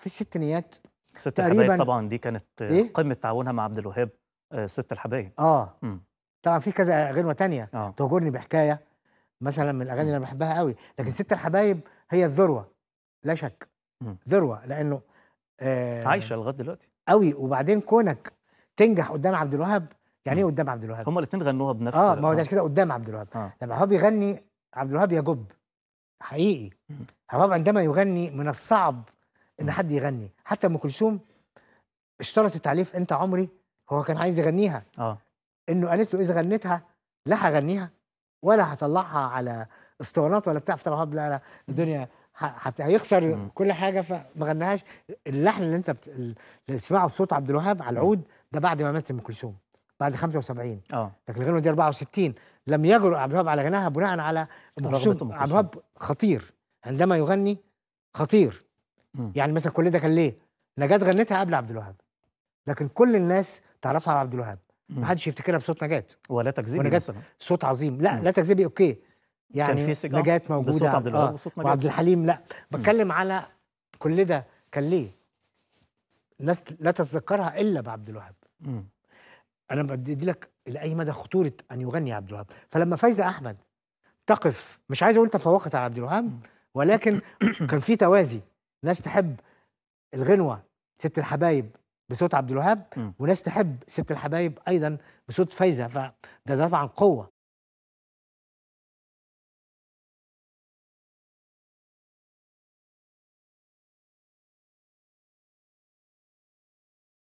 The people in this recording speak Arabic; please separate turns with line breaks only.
في الستينيات ست الحبايب طبعا دي كانت إيه؟ قمه تعاونها مع عبد الوهاب آه، ست الحبايب اه م. طبعا في كذا غنوه تانية آه. تهجرني بحكايه مثلا من الاغاني اللي انا بحبها قوي لكن ست الحبايب هي الذروه لا شك م. ذروه لانه آه عايشه لغايه دلوقتي قوي وبعدين كونك تنجح قدام عبد الوهاب يعني ايه قدام عبد الوهاب؟ هما الاثنين غنوها بنفس اه ما هو ده آه. كده قدام عبد الوهاب آه. لما هو بيغني عبد الوهاب يجب حقيقي عبد الوهاب عندما يغني من الصعب ان حد يغني حتى ام كلثوم اشترطت عليه في انت عمري هو كان عايز يغنيها اه انه قالت له اذا غنيتها لا هغنيها ولا هطلعها على اسطوانات ولا بتاع بصراحه لا لا الدنيا هيخسر كل حاجه فما غناهاش اللحن اللي انت بت... اللي سمعه بصوت عبد الوهاب على العود ده بعد ما مات ام كلثوم بعد 75 اه لكن الغنوه دي 64 لم يجرؤ عبد الوهاب على غناها بناء على ام كلثوم عبد الوهاب خطير عندما يغني خطير يعني مثلا كل ده كان ليه نجاة غنتها قبل عبد الوهاب لكن كل الناس تعرفها على عبد الوهاب ما حدش يفتكرها بصوت نجاة ولا تكذيبي مثلا صوت عظيم لا مم. لا تكذيبي اوكي يعني كان في نجاة موجوده بصوت عبد الوهاب آه وصوت نجاة وعبد الحليم لا بتكلم مم. على كل ده كان ليه الناس لا تتذكرها الا بعبد الوهاب انا بدي لك الى اي مدى خطوره ان يغني عبد الوهاب فلما فايزه احمد تقف مش عايز اقول تفوقت على عبد الوهاب ولكن كان في توازي ناس تحب الغنوه ست الحبايب بصوت عبد الوهاب وناس تحب ست الحبايب ايضا بصوت فايزه فده طبعا قوه